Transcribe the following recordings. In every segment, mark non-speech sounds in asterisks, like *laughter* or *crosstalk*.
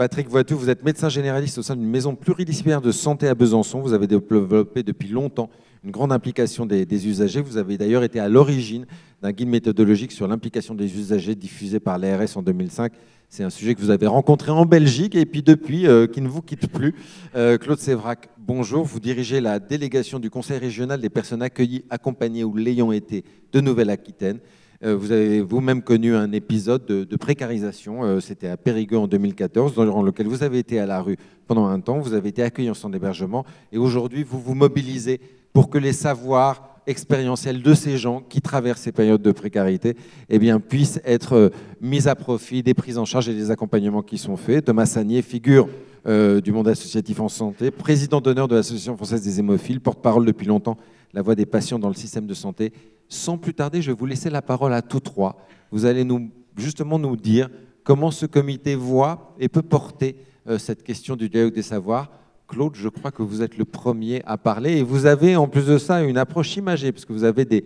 Patrick Voitou, vous êtes médecin généraliste au sein d'une maison pluridisciplinaire de santé à Besançon. Vous avez développé depuis longtemps une grande implication des, usagers. Vous avez d'ailleurs été à l'origine d'un guide méthodologique sur l'implication des usagers diffusé par l'ARS en 2005. C'est un sujet que vous avez rencontré en Belgique et puis depuis, euh, qui ne vous quitte plus. Euh, Claude Sévrac, bonjour. Vous dirigez la délégation du Conseil régional des personnes accueillies, accompagnées ou l'ayant été de Nouvelle-Aquitaine. Euh, vous avez vous-même connu un épisode de, précarisation, euh, c'était à Périgueux en 2014, durant lequel vous avez été à la rue pendant un temps, vous avez été accueilli en son hébergement et aujourd'hui vous vous mobilisez pour que les savoirs expérientiels de ces gens qui traversent ces périodes de précarité eh bien, puissent être euh, mis à profit des prises en charge et des accompagnements qui sont faits. Thomas Sagnier figure du monde associatif en santé, président d'honneur de l'Association française des hémophiles, porte-parole depuis longtemps la voix des patients dans le système de santé. Sans plus tarder, je vais vous laisser la parole à tous trois. Vous allez nous, justement nous dire comment ce comité voit et peut porter euh, cette question du dialogue des savoirs. Claude, je crois que vous êtes le premier à parler et vous avez en plus de ça une approche imagée, puisque vous avez des,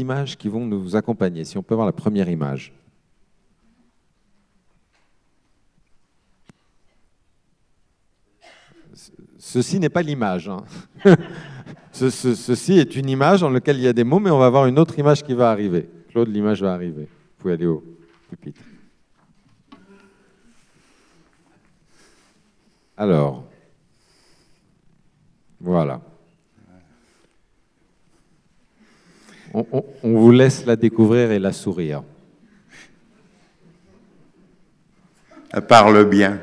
images qui vont nous accompagner. Si on peut voir la première image. Ceci n'est pas l'image. Hein. *laughs* ceci est une image dans laquelle il y a des mots, mais on va avoir une autre image qui va arriver. Claude, l'image va arriver. Vous pouvez aller au pupitre. Alors, voilà. On, vous laisse la découvrir et la sourire. Elle parle bien.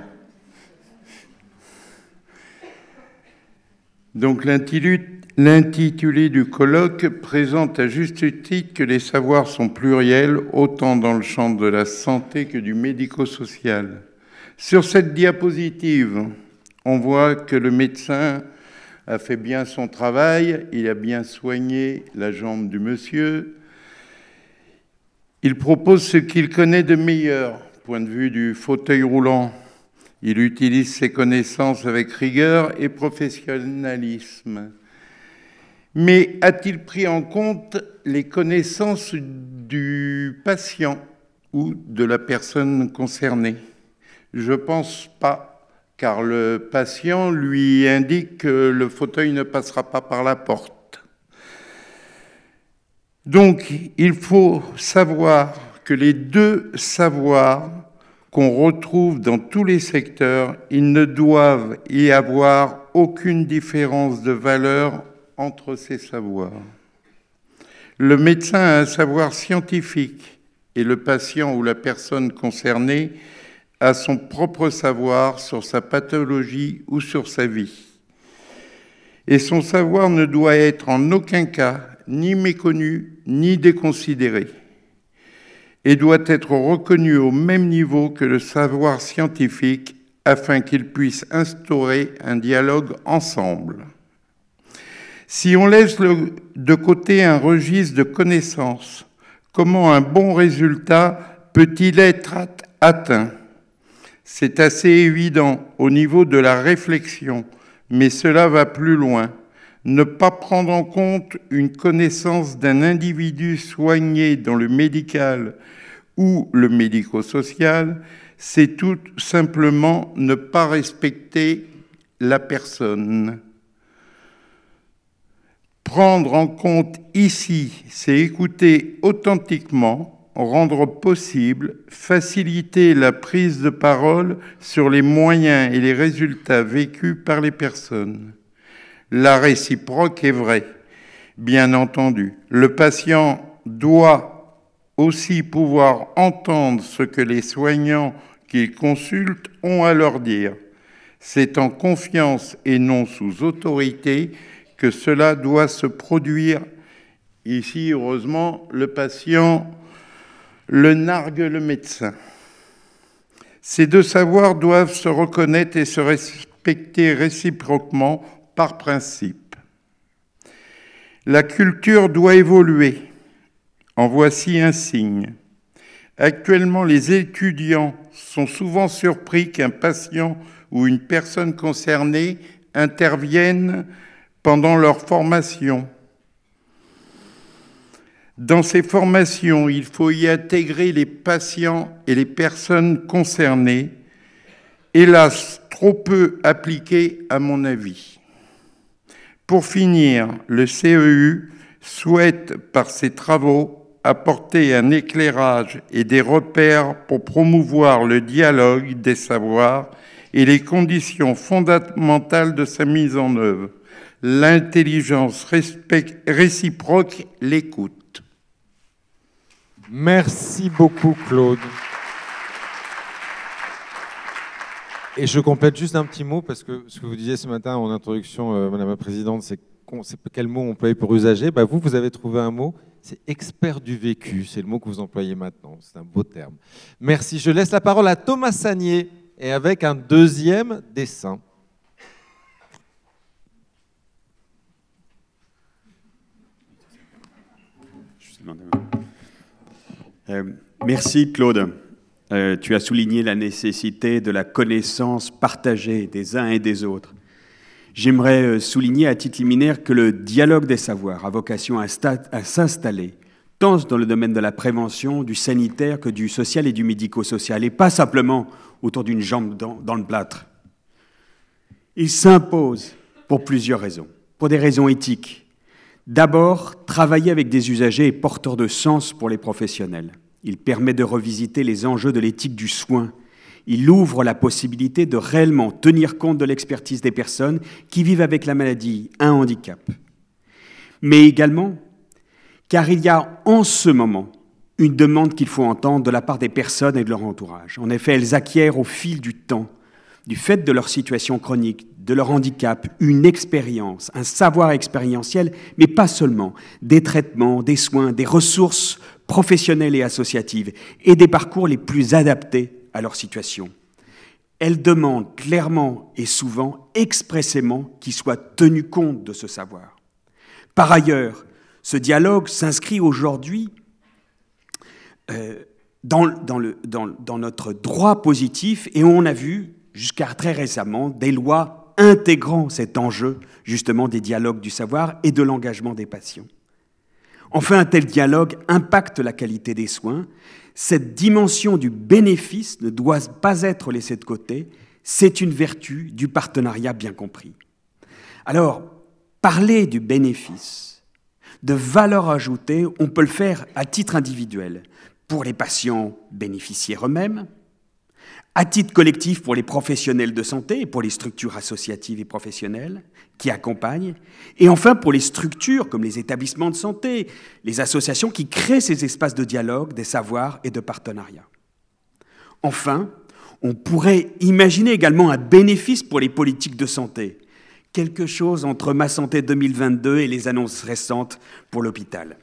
Donc l'intitulé du colloque présente à juste titre que les savoirs sont pluriels, autant dans le champ de la santé que du médico-social. Sur cette diapositive, on voit que le médecin a fait bien son travail, il a bien soigné la jambe du monsieur. Il propose ce qu'il connaît de meilleur, point de vue du fauteuil roulant il utilise ses connaissances avec rigueur et professionnalisme. Mais a-t-il pris en compte les connaissances du patient ou de la personne concernée Je pense pas, car le patient lui indique que le fauteuil ne passera pas par la porte. Donc, il faut savoir que les deux savoirs qu'on retrouve dans tous les secteurs, ils ne doivent y avoir aucune différence de valeur entre ces savoirs. Le médecin a un savoir scientifique et le patient ou la personne concernée a son propre savoir sur sa pathologie ou sur sa vie. Et son savoir ne doit être en aucun cas ni méconnu ni déconsidéré et doit être reconnu au même niveau que le savoir scientifique afin qu'ils puisse instaurer un dialogue ensemble. Si on laisse de côté un registre de connaissances, comment un bon résultat peut-il être atteint C'est assez évident au niveau de la réflexion, mais cela va plus loin. Ne pas prendre en compte une connaissance d'un individu soigné dans le médical ou le médico-social, c'est tout simplement ne pas respecter la personne. Prendre en compte ici, c'est écouter authentiquement, rendre possible, faciliter la prise de parole sur les moyens et les résultats vécus par les personnes. La réciproque est vraie, bien entendu. Le patient doit aussi pouvoir entendre ce que les soignants qu'ils consultent ont à leur dire. C'est en confiance et non sous autorité que cela doit se produire. Ici, heureusement, le patient le nargue le médecin. Ces deux savoirs doivent se reconnaître et se respecter réciproquement par principe. La culture doit évoluer en voici un signe. Actuellement, les étudiants sont souvent surpris qu'un patient ou une personne concernée intervienne pendant leur formation. Dans ces formations, il faut y intégrer les patients et les personnes concernées, hélas trop peu appliqué, à mon avis. Pour finir, le CEU souhaite, par ses travaux, apporter un éclairage et des repères pour promouvoir le dialogue des savoirs et les conditions fondamentales de sa mise en œuvre, l'intelligence réciproque, l'écoute. Merci beaucoup Claude. Et je complète juste un petit mot, parce que ce que vous disiez ce matin en introduction, euh, Madame la Présidente, c'est quel mot on peut pour usager. Bah, vous, vous avez trouvé un mot c'est expert du vécu, c'est le mot que vous employez maintenant, c'est un beau terme. Merci, je laisse la parole à Thomas Sagnier et avec un deuxième dessin. Euh, merci Claude. Euh, tu as souligné la nécessité de la connaissance partagée des uns et des autres. J'aimerais euh, souligner à titre liminaire que le dialogue des savoirs a vocation à, s'installer tant dans le domaine de la prévention, du sanitaire que du social et du médico-social, et pas simplement autour d'une jambe dans le plâtre. Il s'impose pour plusieurs raisons, pour des raisons éthiques. D'abord, travailler avec des usagers est porteur de sens pour les professionnels. Il permet de revisiter les enjeux de l'éthique du soin, il ouvre la possibilité de réellement tenir compte de l'expertise des personnes qui vivent avec la maladie, un handicap. Mais également, car il y a en ce moment une demande qu'il faut entendre de la part des personnes et de leur entourage. En effet, elles acquièrent au fil du temps, du fait de leur situation chronique, de leur handicap, une expérience, un savoir expérientiel, mais pas seulement, des traitements, des soins, des ressources professionnelles et associatives, et des parcours les plus adaptés à leur situation. Elle demande clairement et souvent expressément qu'il soit tenu compte de ce savoir. Par ailleurs, ce dialogue s'inscrit aujourd'hui euh, dans, dans, notre droit positif et on a vu jusqu'à très récemment des lois intégrant cet enjeu justement des dialogues du savoir et de l'engagement des patients. Enfin, un tel dialogue impacte la qualité des soins. Cette dimension du bénéfice ne doit pas être laissée de côté. C'est une vertu du partenariat bien compris. Alors, parler du bénéfice, de valeur ajoutée, on peut le faire à titre individuel, pour les patients bénéficiaires eux-mêmes, à titre collectif pour les professionnels de santé et pour les structures associatives et professionnelles qui accompagnent, et enfin pour les structures comme les établissements de santé, les associations qui créent ces espaces de dialogue, des savoirs et de partenariat. Enfin, on pourrait imaginer également un bénéfice pour les politiques de santé, quelque chose entre Ma Santé 2022 et les annonces récentes pour l'hôpital.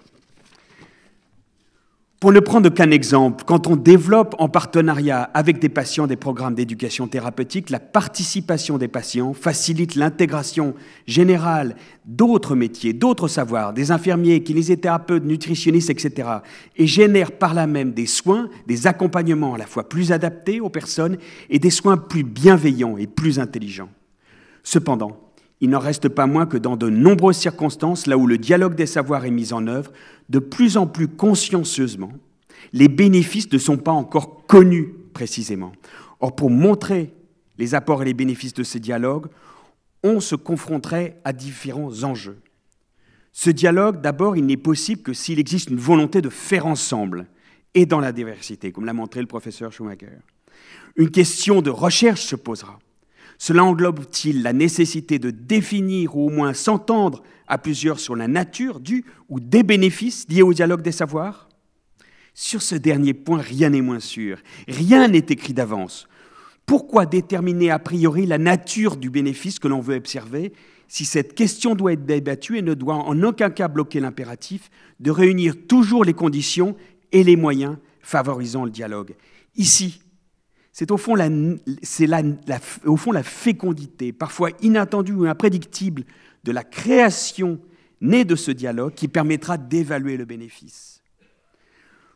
Pour ne prendre qu'un exemple, quand on développe en partenariat avec des patients des programmes d'éducation thérapeutique, la participation des patients facilite l'intégration générale d'autres métiers, d'autres savoirs, des infirmiers, kinésithérapeutes, nutritionnistes, etc., et génère par là même des soins, des accompagnements à la fois plus adaptés aux personnes et des soins plus bienveillants et plus intelligents. Cependant, il n'en reste pas moins que dans de nombreuses circonstances, là où le dialogue des savoirs est mis en œuvre, de plus en plus consciencieusement, les bénéfices ne sont pas encore connus précisément. Or, pour montrer les apports et les bénéfices de ces dialogues, on se confronterait à différents enjeux. Ce dialogue, d'abord, il n'est possible que s'il existe une volonté de faire ensemble et dans la diversité, comme l'a montré le professeur Schumacher. Une question de recherche se posera. Cela englobe-t-il la nécessité de définir ou au moins s'entendre à plusieurs sur la nature du ou des bénéfices liés au dialogue des savoirs Sur ce dernier point, rien n'est moins sûr. Rien n'est écrit d'avance. Pourquoi déterminer a priori la nature du bénéfice que l'on veut observer si cette question doit être débattue et ne doit en aucun cas bloquer l'impératif de réunir toujours les conditions et les moyens favorisant le dialogue Ici, c'est au fond la, fécondité, parfois inattendue ou imprédictible, de la création née de ce dialogue qui permettra d'évaluer le bénéfice.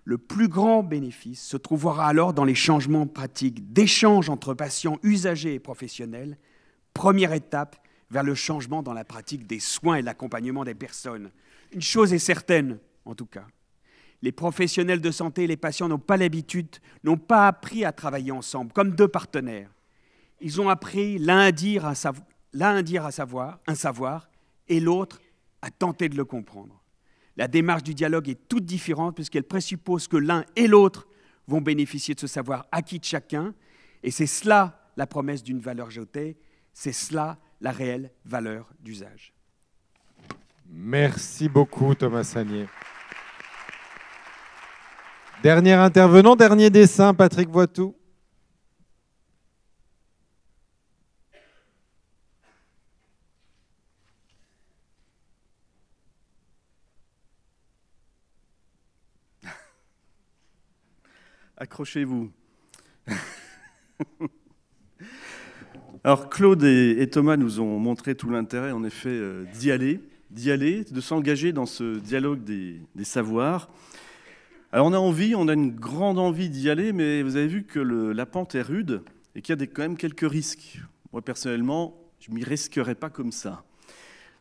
Le plus grand bénéfice se trouvera alors dans les changements pratiques, d'échange entre patients, usagers et professionnels, première étape vers le changement dans la pratique des soins et l'accompagnement des personnes. Une chose est certaine, en tout cas, les professionnels de santé et les patients n'ont pas l'habitude, n'ont pas appris à travailler ensemble comme deux partenaires. Ils ont appris l'un à dire un, à savoir, un savoir et l'autre à tenter de le comprendre. La démarche du dialogue est toute différente puisqu'elle présuppose que l'un et l'autre vont bénéficier de ce savoir acquis de chacun. Et c'est cela la promesse d'une valeur jetée, c'est cela la réelle valeur d'usage. Merci beaucoup Thomas Sagnier. Dernier intervenant, dernier dessin, Patrick Voitou. *laughs* Accrochez-vous. *laughs* Alors Claude et, Thomas nous ont montré tout l'intérêt, en effet, euh, d'y aller, d'y aller, de s'engager dans ce dialogue des savoirs. Alors on a envie, on a une grande envie d'y aller, mais vous avez vu que la pente est rude et qu'il y a quand même quelques risques. Moi personnellement, je m'y risquerais pas comme ça.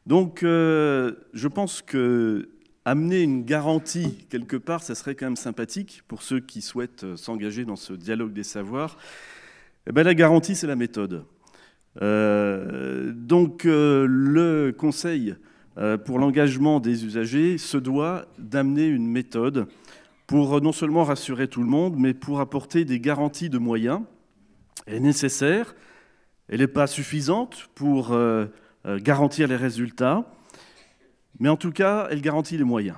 Donc euh, je pense que amener une garantie quelque part, ça serait quand même sympathique pour ceux qui souhaitent euh, s'engager dans ce dialogue des savoirs. Eh ben, la garantie, c'est la méthode. Euh, donc le Conseil pour l'engagement des usagers se doit d'amener une méthode pour euh, non seulement rassurer tout le monde, mais pour apporter des garanties de moyens. Elle est nécessaire, elle n'est pas suffisante pour euh, euh, garantir les résultats, mais en tout cas, elle garantit les moyens.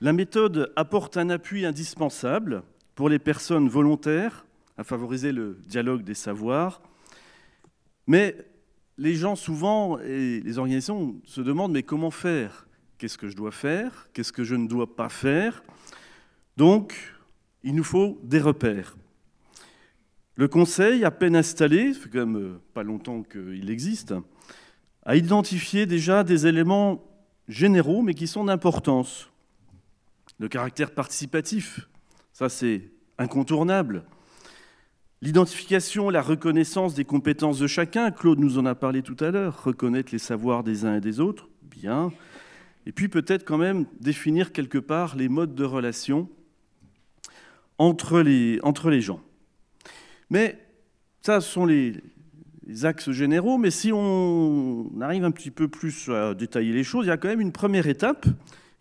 La méthode apporte un appui indispensable pour les personnes volontaires à favoriser le dialogue des savoirs, mais les gens souvent et les organisations se demandent mais comment faire Qu'est-ce que je dois faire Qu'est-ce que je ne dois pas faire Donc, il nous faut des repères. Le Conseil, à peine installé, ça quand même euh, pas longtemps qu'il existe, a identifié déjà des éléments généraux, mais qui sont d'importance. Le caractère participatif, ça c'est incontournable. L'identification, la reconnaissance des compétences de chacun, Claude nous en a parlé tout à l'heure, reconnaître les savoirs des uns et des autres, bien. Et puis peut-être quand même définir quelque part les modes de relation entre les, entre les gens. Mais ça, ce sont les, axes généraux. Mais si on arrive un petit peu plus à détailler les choses, il y a quand même une première étape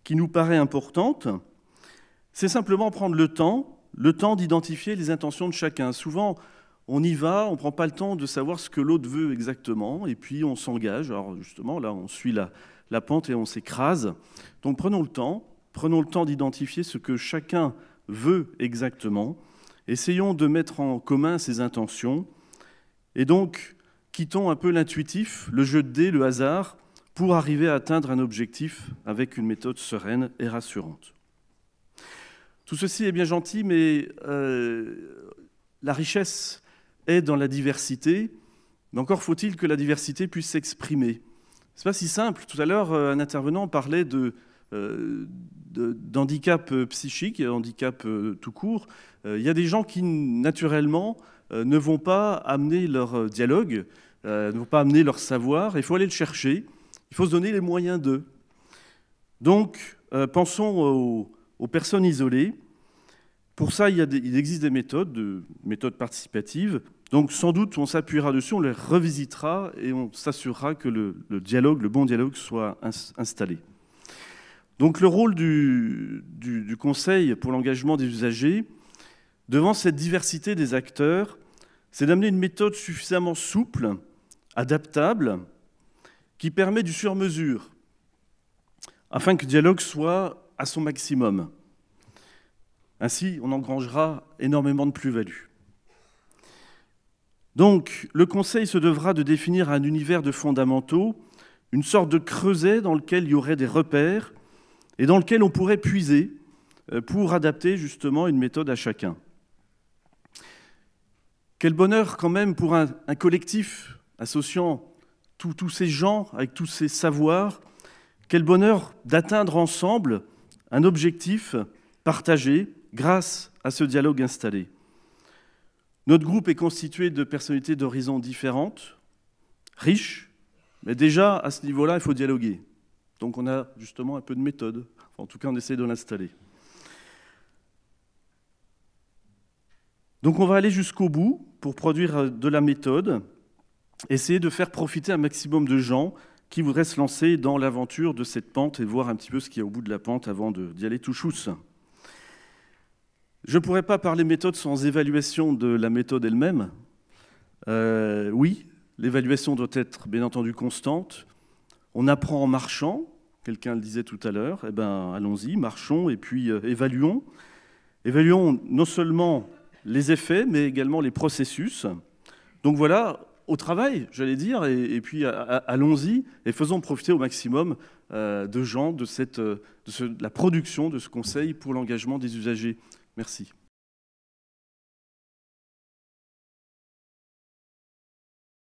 qui nous paraît importante. C'est simplement prendre le temps, le temps d'identifier les intentions de chacun. Souvent, on y va, on ne prend pas le temps de savoir ce que l'autre veut exactement, et puis on s'engage. Alors justement, là, on suit la, la pente et on s'écrase. Donc prenons le temps, prenons le temps d'identifier ce que chacun veut exactement, essayons de mettre en commun ses intentions, et donc quittons un peu l'intuitif, le jeu de dés, le hasard, pour arriver à atteindre un objectif avec une méthode sereine et rassurante. Tout ceci est bien gentil, mais euh, la richesse est dans la diversité, mais encore faut-il que la diversité puisse s'exprimer n'est pas si simple. Tout à l'heure, euh, un intervenant parlait de euh, d'handicap euh, psychique, handicap tout court. Il y a des gens qui, naturellement, ne vont pas amener leur dialogue, ne vont pas amener leur savoir. Il faut aller le chercher. Il faut se donner les moyens d'eux. Donc, pensons aux, personnes isolées. Pour ça, il, existe des méthodes, de, méthodes participatives. Donc sans doute, on s'appuiera dessus, on les revisitera et on s'assurera que le, dialogue, le bon dialogue, soit installé. Donc le rôle du, du Conseil pour l'engagement des usagers, devant cette diversité des acteurs, c'est d'amener une méthode suffisamment souple, adaptable, qui permet du sur-mesure, afin que le dialogue soit à son maximum. Ainsi, on engrangera énormément de plus-value. Donc, le Conseil se devra de définir un univers de fondamentaux, une sorte de creuset dans lequel il y aurait des repères et dans lequel on pourrait puiser euh, pour adapter justement une méthode à chacun. Quel bonheur quand même pour un, collectif associant tous ces gens avec tous ces savoirs, quel bonheur d'atteindre ensemble un objectif partagé grâce à ce dialogue installé. Notre groupe est constitué de personnalités d'horizons différentes, riches, mais déjà à ce niveau-là, il faut dialoguer. Donc on a justement un peu de méthode, en tout cas on essaie de l'installer. Donc on va aller jusqu'au bout pour produire euh, de la méthode, essayer de faire profiter un maximum de gens qui voudraient se lancer dans l'aventure de cette pente et voir un petit peu ce qu'il y a au bout de la pente avant d'y aller tout chousse. Je ne pourrais pas parler méthode sans évaluation de la méthode elle-même. Euh, oui, l'évaluation doit être bien entendu constante. On apprend en marchant, quelqu'un le disait tout à l'heure, eh ben, allons-y, marchons et puis euh, évaluons. Évaluons non seulement les effets, mais également les processus. Donc voilà, au travail, j'allais dire, et, puis allons-y et faisons profiter au maximum euh, de gens de, cette, de la production de ce conseil pour l'engagement des usagers. Merci.